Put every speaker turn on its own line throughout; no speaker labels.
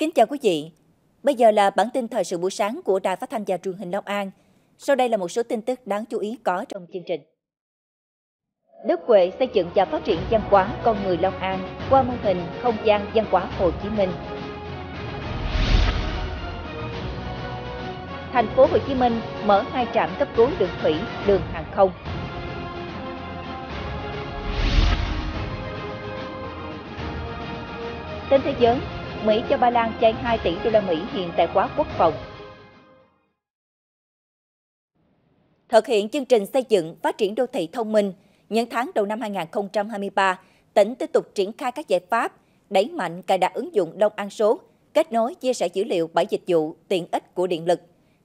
Kính chào quý vị. Bây giờ là bản tin thời sự buổi sáng của Đài Phát thanh và Truyền hình Long An. Sau đây là một số tin tức đáng chú ý có trong chương trình. Đất Quệ xây dựng và phát triển văn hóa con người Long An qua mô hình không gian văn hóa Hồ Chí Minh. Thành phố Hồ Chí Minh mở hai trạm cấp cứu đường thủy, đường hàng không. Tin thế giới, Mỹ cho Ba Lan vay 2 tỷ đô la Mỹ hiện tại quá quốc phòng. Thực hiện chương trình xây dựng phát triển đô thị thông minh, những tháng đầu năm 2023, tỉnh tiếp tục triển khai các giải pháp đẩy mạnh cài đặt ứng dụng Đông An số, kết nối chia sẻ dữ liệu bảy dịch vụ tiện ích của điện lực,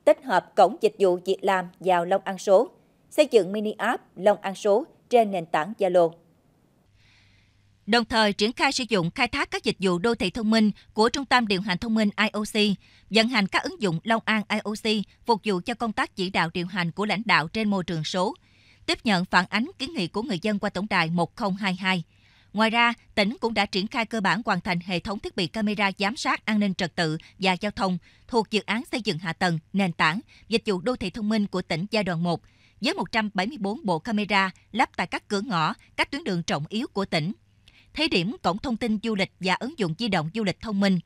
tích hợp cổng dịch vụ việc làm vào Long An số, xây dựng mini app Long An số trên nền tảng Zalo đồng thời triển khai sử dụng khai thác các dịch vụ đô thị thông minh của Trung tâm Điều hành Thông minh IOC, vận hành các ứng dụng Long An IOC phục vụ cho công tác chỉ đạo điều hành của lãnh đạo trên môi trường số, tiếp nhận phản ánh kiến nghị của người dân qua tổng đài 1022. Ngoài ra, tỉnh cũng đã triển khai cơ bản hoàn thành hệ thống thiết bị camera giám sát an ninh trật tự và giao thông thuộc dự án xây dựng hạ tầng, nền tảng, dịch vụ đô thị thông minh của tỉnh giai đoạn 1 với 174 bộ camera lắp tại các cửa ngõ, các tuyến đường trọng yếu của tỉnh – thí điểm cổng thông tin du lịch và ứng dụng di động du lịch thông minh.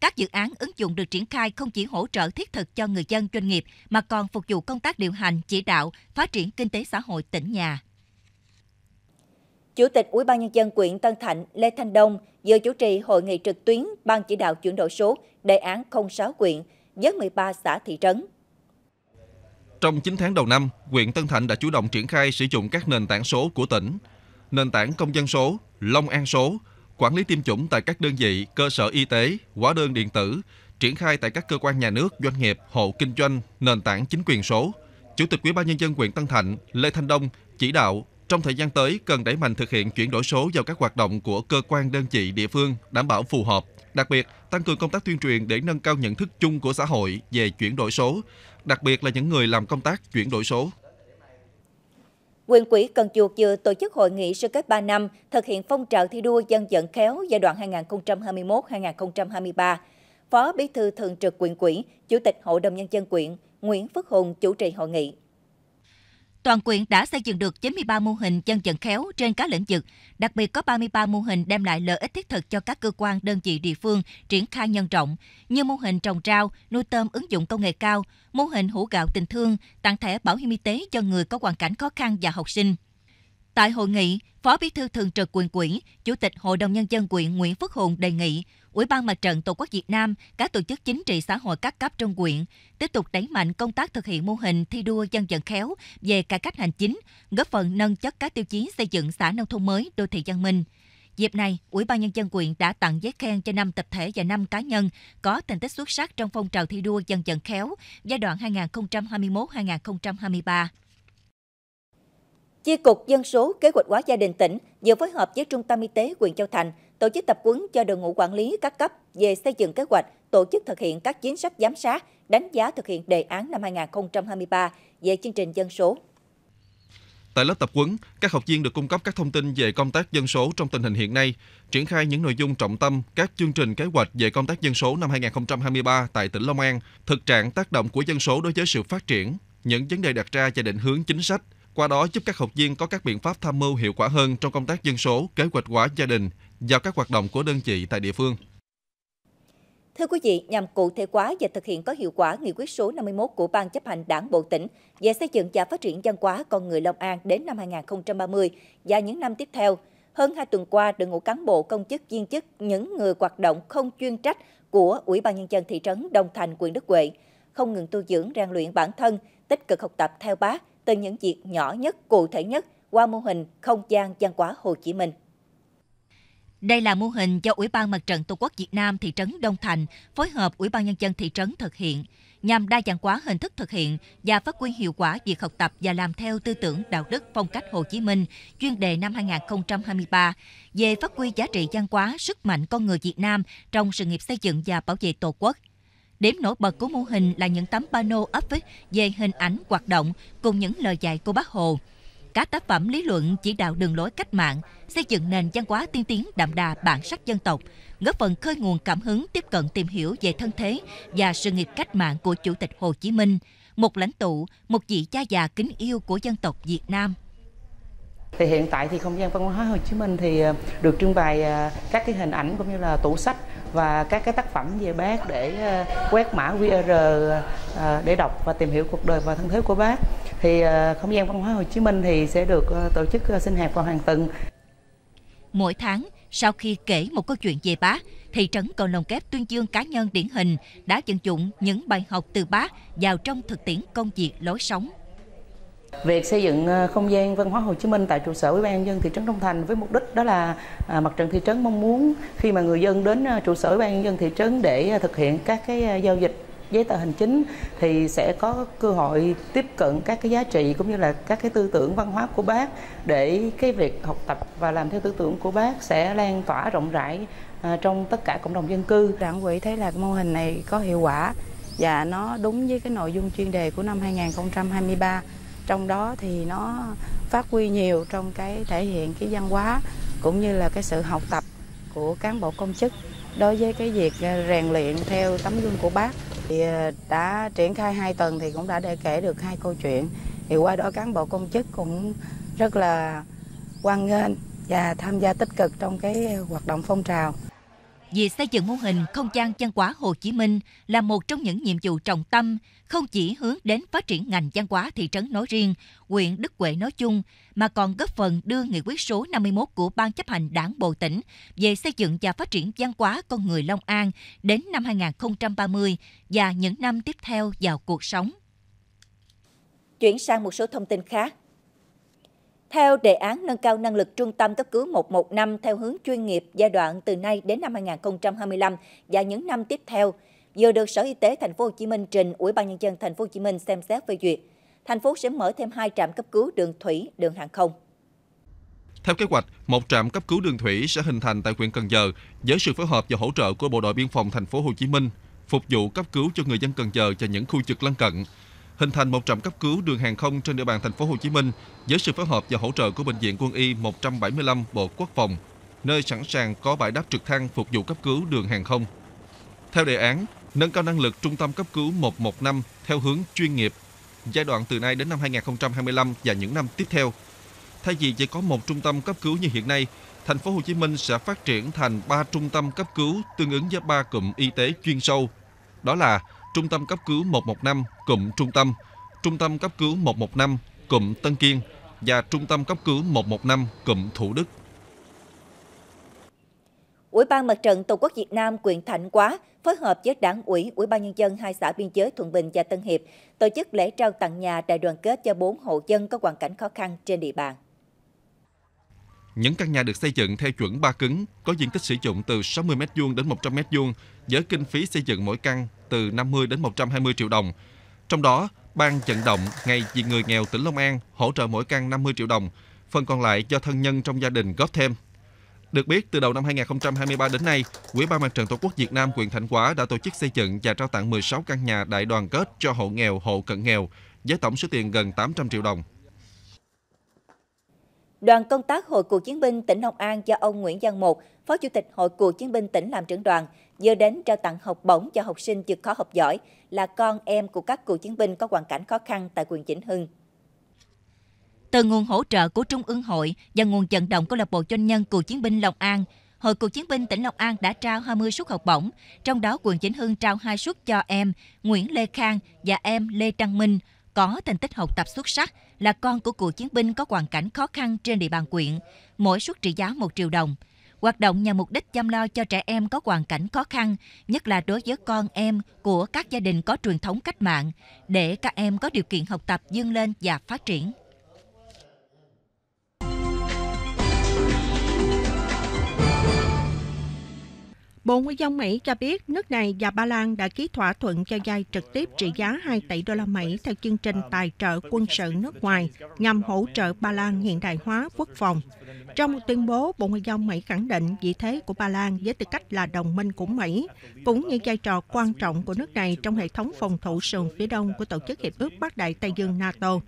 Các dự án ứng dụng được triển khai không chỉ hỗ trợ thiết thực cho người dân doanh nghiệp mà còn phục vụ công tác điều hành, chỉ đạo, phát triển kinh tế xã hội tỉnh nhà. Chủ tịch Ủy ban nhân dân quyện Tân Thạnh Lê Thanh Đông vừa chủ trì hội nghị trực tuyến Ban chỉ đạo chuyển đổi số đề án 06 quyện với 13 xã thị trấn.
Trong 9 tháng đầu năm, huyện Tân Thạnh đã chủ động triển khai sử dụng các nền tảng số của tỉnh nền tảng công dân số, Long An số, quản lý tiêm chủng tại các đơn vị, cơ sở y tế, hóa đơn điện tử, triển khai tại các cơ quan nhà nước, doanh nghiệp, hộ kinh doanh, nền tảng chính quyền số. Chủ tịch Ủy ban nhân dân huyện Tân Thạnh Lê Thanh Đông chỉ đạo trong thời gian tới cần đẩy mạnh thực hiện chuyển đổi số vào các hoạt động của cơ quan đơn vị địa phương đảm bảo phù hợp, đặc biệt tăng cường công tác tuyên truyền để nâng cao nhận thức chung của xã hội về chuyển đổi số, đặc biệt là những người làm công tác chuyển đổi số.
Quyền quỹ Cần Chuột vừa tổ chức hội nghị sơ kết 3 năm thực hiện phong trào thi đua dân vận khéo giai đoạn 2021-2023. Phó Bí thư Thường trực Quyện Quỹ, Chủ tịch Hội đồng Nhân dân Quyện Nguyễn Phước Hùng chủ trì hội nghị. Toàn quyện đã xây dựng được 93 mô hình dân vận khéo trên các lĩnh vực, đặc biệt có 33 mô hình đem lại lợi ích thiết thực cho các cơ quan đơn vị địa phương triển khai nhân rộng, như mô hình trồng rau, nuôi tôm ứng dụng công nghệ cao, mô hình hũ gạo tình thương, tặng thẻ bảo hiểm y tế cho người có hoàn cảnh khó khăn và học sinh. Tại hội nghị, Phó Bí thư Thường trực quận ủy, Chủ tịch Hội đồng Nhân dân quyện Nguyễn Phước Hùng đề nghị Ủy ban Mặt trận Tổ quốc Việt Nam, các tổ chức chính trị xã hội các cấp trong quyện tiếp tục đẩy mạnh công tác thực hiện mô hình thi đua dân vận khéo về cải cách hành chính, góp phần nâng chất các tiêu chí xây dựng xã nông thôn mới, đô thị văn minh. Dịp này, Ủy ban nhân dân quyện đã tặng giấy khen cho 5 tập thể và 5 cá nhân có thành tích xuất sắc trong phong trào thi đua dân vận khéo giai đoạn 2021-2023. Chi cục Dân số Kế hoạch hóa gia đình tỉnh vừa phối hợp với Trung tâm Y tế huyện Châu Thành tổ chức tập huấn cho đội ngũ quản lý các cấp về xây dựng kế hoạch, tổ chức thực hiện các chính sách giám sát, đánh giá thực hiện đề án năm 2023 về chương trình dân số.
Tại lớp tập huấn, các học viên được cung cấp các thông tin về công tác dân số trong tình hình hiện nay, triển khai những nội dung trọng tâm các chương trình kế hoạch về công tác dân số năm 2023 tại tỉnh Long An, thực trạng tác động của dân số đối với sự phát triển, những vấn đề đặt ra và định hướng chính sách, qua đó giúp các học viên có các biện pháp tham mưu hiệu quả hơn trong công tác dân số, kế hoạch hóa gia đình và các hoạt động của đơn vị tại địa phương.
Thưa quý vị, nhằm cụ thể hóa và thực hiện có hiệu quả nghị quyết số 51 của Ban chấp hành Đảng Bộ tỉnh về xây dựng và phát triển dân hóa con người Long An đến năm 2030 và những năm tiếp theo, hơn 2 tuần qua, đội ngũ cán bộ, công chức, viên chức, những người hoạt động không chuyên trách của Ủy ban Nhân dân thị trấn Đồng Thành, huyện Đức Huệ không ngừng tu dưỡng, rèn luyện bản thân, tích cực học tập theo bác, từ những việc nhỏ nhất, cụ thể nhất qua mô hình không gian văn hóa Hồ Chí Minh. Đây là mô hình do Ủy ban Mặt trận Tổ quốc Việt Nam thị trấn Đông Thành phối hợp Ủy ban Nhân dân thị trấn thực hiện nhằm đa dạng hóa hình thức thực hiện và phát huy hiệu quả việc học tập và làm theo tư tưởng đạo đức phong cách Hồ Chí Minh chuyên đề năm 2023 về phát huy giá trị văn hóa sức mạnh con người Việt Nam trong sự nghiệp xây dựng và bảo vệ Tổ quốc – Điểm nổi bật của mô hình là những tấm pano áp với về hình ảnh hoạt động cùng những lời dạy của bác Hồ. Các tác phẩm lý luận chỉ đạo đường lối cách mạng, xây dựng nền văn hóa tiên tiến đậm đà bản sắc dân tộc, góp phần khơi nguồn cảm hứng tiếp cận tìm hiểu về thân thế và sự nghiệp cách mạng của Chủ tịch Hồ Chí Minh, một lãnh tụ, một
vị cha già kính yêu của dân tộc Việt Nam. Thì hiện tại thì không gian văn hóa Hồ Chí Minh thì ờ, được trưng bày ờ, các cái hình ảnh cũng như là tủ sách và các cái tác phẩm về bác để ờ, quét mã QR ờ, để đọc và tìm hiểu cuộc đời và thân thế của bác thì ờ, không gian văn hóa Hồ Chí Minh thì sẽ được tổ chức sinh hoạt vào hàng tuần
mỗi tháng sau khi kể một câu chuyện về bác thị trấn còn Lồng Kép tuyên dương cá nhân điển hình đã vận dụng những bài học từ bác vào trong thực tiễn công việc lối sống
Việc xây dựng ờ, không gian văn hóa Hồ Chí Minh tại trụ sở Ủy ban dân thị trấn Đông Thành với mục đích đó là à, mặt trận thị trấn mong muốn khi mà người dân đến ờ, trụ sở Ủy ban dân thị trấn để ờ, thực hiện các cái giao dịch giấy tờ hành chính thì sẽ có cơ hội tiếp cận các cái giá trị cũng như là các cái tư tưởng văn hóa của bác để cái việc học tập và làm theo tư tưởng của bác sẽ lan tỏa rộng rãi trong tất cả cộng đồng dân cư. Đảng quỹ thấy là mô hình này có hiệu quả và nó đúng với cái nội dung chuyên đề của năm 2023 trong đó thì nó phát huy nhiều trong cái thể hiện cái văn hóa cũng như là cái sự học tập của cán bộ công chức đối với cái việc ờ, rèn luyện theo tấm gương của bác thì ờ, đã triển khai hai tuần thì cũng đã để kể được hai câu chuyện thì qua đó cán bộ công chức cũng rất là quan nghênh
và tham gia tích cực trong cái hoạt động phong trào Việc xây dựng mô hình không gian văn hóa Hồ Chí Minh là một trong những nhiệm vụ trọng tâm, không chỉ hướng đến phát triển ngành văn hóa thị trấn nói riêng, huyện Đức Huệ nói chung, mà còn góp phần đưa nghị quyết số 51 của Ban chấp hành Đảng Bộ tỉnh về xây dựng và phát triển văn hóa con người Long An đến năm 2030 và những năm tiếp theo vào cuộc sống. Chuyển sang một số thông tin khác. Theo đề án nâng cao năng lực trung tâm cấp cứu 115 theo hướng chuyên nghiệp giai đoạn từ nay đến năm 2025 và những năm tiếp theo, vừa được Sở Y tế Thành phố Hồ Chí Minh trình Ủy ban nhân dân Thành phố Hồ Chí Minh xem xét phê duyệt. Thành phố sẽ mở thêm hai trạm cấp cứu đường thủy, đường hàng không.
Theo kế hoạch, một trạm cấp cứu đường thủy sẽ hình thành tại huyện Cần Giờ với sự phối hợp và hỗ trợ của Bộ đội Biên phòng Thành phố Hồ Chí Minh, phục vụ cấp cứu cho người dân Cần Giờ và những khu vực lân cận hình thành một trạm cấp cứu đường hàng không trên địa bàn thành phố Hồ Chí Minh với sự phối hợp và hỗ trợ của bệnh viện Quân y 175 Bộ Quốc phòng, nơi sẵn sàng có bãi đáp trực thăng phục vụ cấp cứu đường hàng không. Theo đề án, nâng cao năng lực trung tâm cấp cứu 115 theo hướng chuyên nghiệp giai đoạn từ nay đến năm 2025 và những năm tiếp theo. Thay vì chỉ có một trung tâm cấp cứu như hiện nay, thành phố Hồ Chí Minh sẽ phát triển thành 3 trung tâm cấp cứu tương ứng với 3 cụm y tế chuyên sâu. Đó là Trung tâm cấp cứu 115 cụm Trung tâm, Trung tâm cấp cứu 115 cụm Tân Kiên và Trung tâm cấp cứu 115 cụm Thủ Đức.
Ủy ban Mặt trận Tổ quốc Việt Nam quyền Thạnh Quá phối hợp với Đảng ủy, Ủy ban nhân dân hai xã biên giới Thuận Bình và Tân Hiệp tổ chức lễ trao tặng nhà đại đoàn kết cho 4 hộ dân có hoàn cảnh khó khăn trên địa bàn.
Những căn nhà được xây dựng theo chuẩn ba cứng có diện tích sử dụng từ 60 m2 đến 100 m2 với kinh phí xây dựng mỗi căn từ 50 đến 120 triệu đồng. Trong đó, Ban vận động Ngày vì người nghèo tỉnh Long An hỗ trợ mỗi căn 50 triệu đồng, phần còn lại do thân nhân trong gia đình góp thêm. Được biết, từ đầu năm 2023 đến nay, Quỹ ban Mặt trận Tổ quốc Việt Nam huyện Thạnh Hóa đã tổ chức xây dựng và trao tặng 16 căn nhà đại đoàn kết cho hộ nghèo, hộ cận nghèo với tổng số tiền gần 800 triệu đồng.
Đoàn công tác Hội Cựu chiến binh tỉnh Long An do ông Nguyễn Văn Một, Phó Chủ tịch Hội Cựu chiến binh tỉnh làm trưởng đoàn, vừa đến trao tặng học bổng cho học sinh vượt khó học giỏi là con em của các cựu chiến binh có hoàn cảnh khó khăn tại quận Chỉnh Hưng. Từ nguồn hỗ trợ của Trung ương hội và nguồn vận động câu lạc bộ doanh nhân cựu chiến binh Long An, Hội Cựu chiến binh tỉnh Long An đã trao 20 suất học bổng, trong đó quận Chỉnh Hưng trao hai suất cho em Nguyễn Lê Khang và em Lê Trăng Minh có thành tích học tập xuất sắc là con của cựu chiến binh có hoàn cảnh khó khăn trên địa bàn quyện, mỗi suất trị giá 1 triệu đồng. Hoạt động nhằm mục đích chăm lo cho trẻ em có hoàn cảnh khó khăn, nhất là đối với con em của các gia đình có truyền thống cách mạng, để các em có điều kiện học tập
dương lên và phát triển. Bộ Ngoại giao Mỹ cho biết nước này và Ba Lan đã ký thỏa thuận cho vay trực tiếp trị giá 2 tỷ đô la Mỹ theo chương trình tài trợ quân sự nước ngoài nhằm hỗ trợ Ba Lan hiện đại hóa quốc phòng. Trong một tuyên bố, Bộ Ngoại giao Mỹ khẳng định vị thế của Ba Lan với tư cách là đồng minh của Mỹ, cũng như vai trò quan trọng của nước này trong hệ thống phòng thủ sườn phía đông của Tổ chức Hiệp ước Bắc Đại Tây Dương NATO.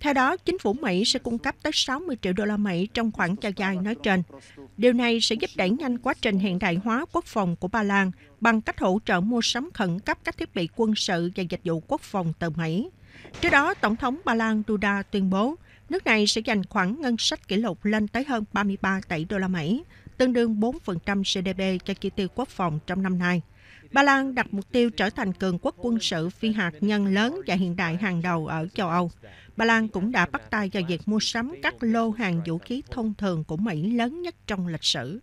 Theo đó, chính phủ Mỹ sẽ cung cấp tới 60 triệu đô la Mỹ trong khoản trao dài nói trên. Điều này sẽ giúp đẩy nhanh quá trình hiện đại hóa quốc phòng của Ba Lan bằng cách hỗ trợ mua sắm khẩn cấp các thiết bị quân sự và dịch vụ quốc phòng từ Mỹ. Trước đó, Tổng thống Ba Lan Duda tuyên bố nước này sẽ dành khoản ngân sách kỷ lục lên tới hơn 33 tỷ đô la Mỹ, tương đương 4% GDP cho chi tiêu quốc phòng trong năm nay. Ba Lan đặt mục tiêu trở thành cường quốc quân sự phi hạt nhân lớn và hiện đại hàng đầu ở châu Âu. Ba Lan cũng đã bắt tay vào việc mua sắm các lô hàng vũ khí thông thường của Mỹ lớn nhất trong lịch sử.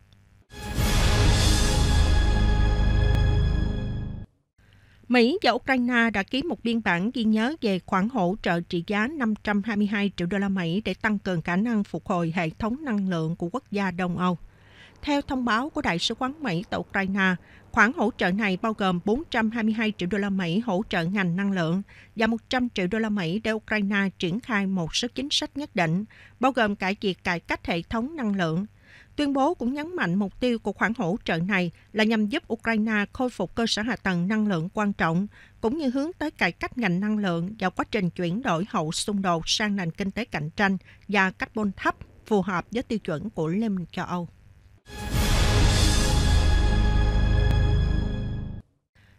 Mỹ và Ukraine đã ký một biên bản ghi nhớ về khoản hỗ trợ trị giá 522 triệu đô la Mỹ để tăng cường khả năng phục hồi hệ thống năng lượng của quốc gia Đông Âu. Theo thông báo của Đại sứ quán Mỹ tại Ukraine, khoản hỗ trợ này bao gồm 422 triệu đô la Mỹ hỗ trợ ngành năng lượng và 100 triệu đô la Mỹ để Ukraine triển khai một số chính sách nhất định, bao gồm cải việc cải cách hệ thống năng lượng. Tuyên bố cũng nhấn mạnh mục tiêu của khoản hỗ trợ này là nhằm giúp Ukraine khôi phục cơ sở hạ tầng năng lượng quan trọng, cũng như hướng tới cải cách ngành năng lượng và quá trình chuyển đổi hậu xung đột sang nền kinh tế cạnh tranh và carbon thấp phù hợp với tiêu chuẩn của Liên minh châu Âu.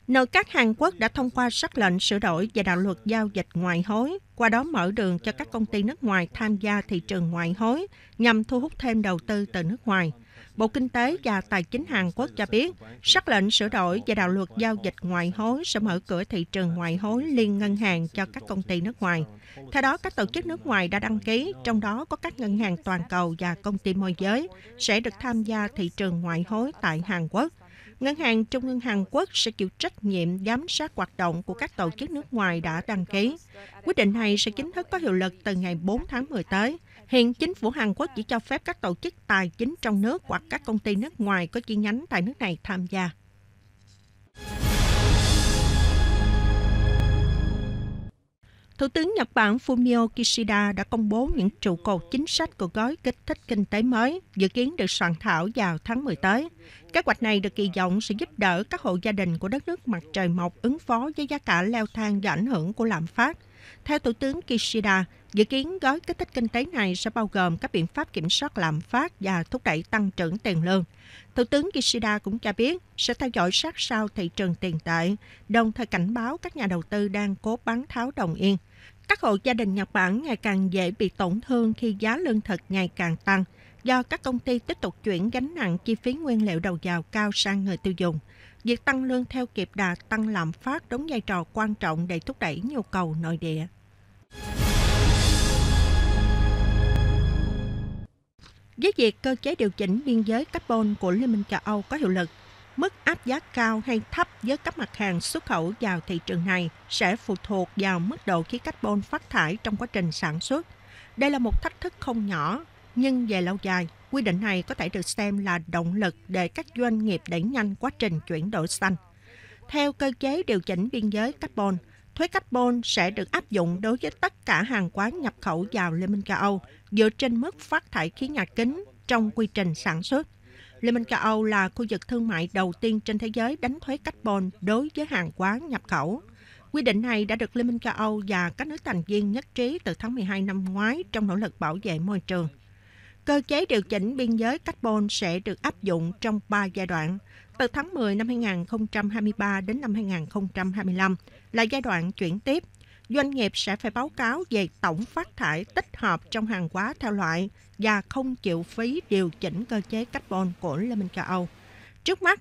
Nội các Hàn Quốc đã thông qua sắc lệnh sửa đổi về đạo luật giao dịch ngoại hối, qua đó mở đường cho các công ty nước ngoài tham gia thị trường ngoại hối nhằm thu hút thêm đầu tư từ nước ngoài. Bộ Kinh tế và Tài chính Hàn Quốc cho biết, sắc lệnh sửa đổi về đạo luật giao dịch ngoại hối sẽ mở cửa thị trường ngoại hối liên ngân hàng cho các công ty nước ngoài. Theo đó, các tổ chức nước ngoài đã đăng ký, trong đó có các ngân hàng toàn cầu và công ty môi giới, sẽ được tham gia thị trường ngoại hối tại Hàn Quốc. Ngân hàng Trung ương Hàn Quốc sẽ chịu trách nhiệm giám sát hoạt động của các tổ chức nước ngoài đã đăng ký. Quyết định này sẽ chính thức có hiệu lực từ ngày 4 tháng 10 tới. Hiện chính phủ Hàn Quốc chỉ cho phép các tổ chức tài chính trong nước hoặc các công ty nước ngoài có chi nhánh tại nước này tham gia. Thủ tướng Nhật Bản Fumio Kishida đã công bố những trụ cột chính sách của gói kích thích kinh tế mới, dự kiến được soạn thảo vào tháng 10 tới. Kế hoạch này được kỳ vọng sẽ giúp đỡ các hộ gia đình của đất nước mặt trời mọc ứng phó với giá cả leo thang do ảnh hưởng của lạm phát. Theo Thủ tướng Kishida, Dự kiến gói kích thích kinh tế này sẽ bao gồm các biện pháp kiểm soát lạm phát và thúc đẩy tăng trưởng tiền lương. Thủ tướng Kishida cũng cho biết sẽ theo dõi sát sao thị trường tiền tệ, đồng thời cảnh báo các nhà đầu tư đang cố bán tháo đồng yên. Các hộ gia đình Nhật Bản ngày càng dễ bị tổn thương khi giá lương thực ngày càng tăng do các công ty tiếp tục chuyển gánh nặng chi phí nguyên liệu đầu vào cao sang người tiêu dùng. Việc tăng lương theo kịp đà tăng lạm phát đóng vai trò quan trọng để thúc đẩy nhu cầu nội địa. Với việc cơ chế điều chỉnh biên giới carbon của Liên minh châu Âu có hiệu lực, mức áp giá cao hay thấp với các mặt hàng xuất khẩu vào thị trường này sẽ phụ thuộc vào mức độ khí carbon phát thải trong quá trình sản xuất. Đây là một thách thức không nhỏ, nhưng về lâu dài, quy định này có thể được xem là động lực để các doanh nghiệp đẩy nhanh quá trình chuyển đổi xanh. Theo cơ chế điều chỉnh biên giới carbon, thuế carbon sẽ được áp dụng đối với tất cả hàng hóa nhập khẩu vào Liên minh châu Âu dựa trên mức phát thải khí nhà kính trong quy trình sản xuất. Liên minh châu Âu là khu vực thương mại đầu tiên trên thế giới đánh thuế carbon đối với hàng hóa nhập khẩu. Quy định này đã được Liên minh châu Âu và các nước thành viên nhất trí từ tháng 12 năm ngoái trong nỗ lực bảo vệ môi trường. Cơ chế điều chỉnh biên giới carbon sẽ được áp dụng trong 3 giai đoạn, từ tháng 10 năm 2023 đến năm 2025 là giai đoạn chuyển tiếp. Doanh nghiệp sẽ phải báo cáo về tổng phát thải tích hợp trong hàng hóa theo loại và không chịu phí điều chỉnh cơ chế carbon của Liên minh châu Âu. Trước mắt,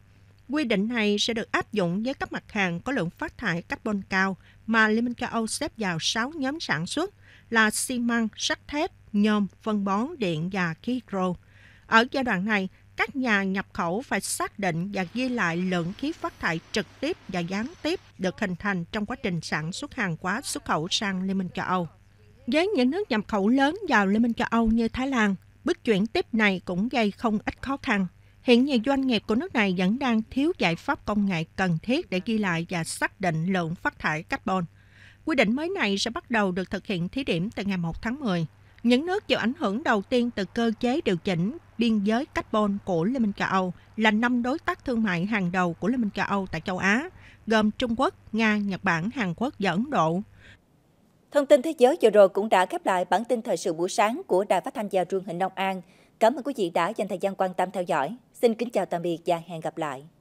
quy định này sẽ được áp dụng với các mặt hàng có lượng phát thải carbon cao mà Liên minh châu Âu xếp vào 6 nhóm sản xuất là xi măng, sắt thép, nhôm, phân bón, điện và khí hydro. Ở giai đoạn này, các nhà nhập khẩu phải xác định và ghi lại lượng khí phát thải trực tiếp và gián tiếp được hình thành trong quá trình sản xuất hàng hóa xuất khẩu sang Liên minh châu Âu. Với những nước nhập khẩu lớn vào Liên minh châu Âu như Thái Lan, bước chuyển tiếp này cũng gây không ít khó khăn. Hiện nhiều doanh nghiệp của nước này vẫn đang thiếu giải pháp công nghệ cần thiết để ghi lại và xác định lượng phát thải carbon. Quy định mới này sẽ bắt đầu được thực hiện thí điểm từ ngày 1 tháng 10. Những nước chịu ảnh hưởng đầu tiên từ cơ chế điều chỉnh biên giới carbon của Liên minh châu Âu là năm đối tác thương mại hàng đầu của Liên minh châu Âu tại châu Á, gồm Trung Quốc, Nga, Nhật Bản, Hàn Quốc và Ấn Độ. Thông tin thế giới vừa rồi
cũng đã khép lại bản tin thời sự buổi sáng của Đài Phát thanh và Truyền hình Long An. Cảm ơn quý vị đã dành thời gian quan tâm theo dõi. Xin kính chào tạm biệt và hẹn gặp lại.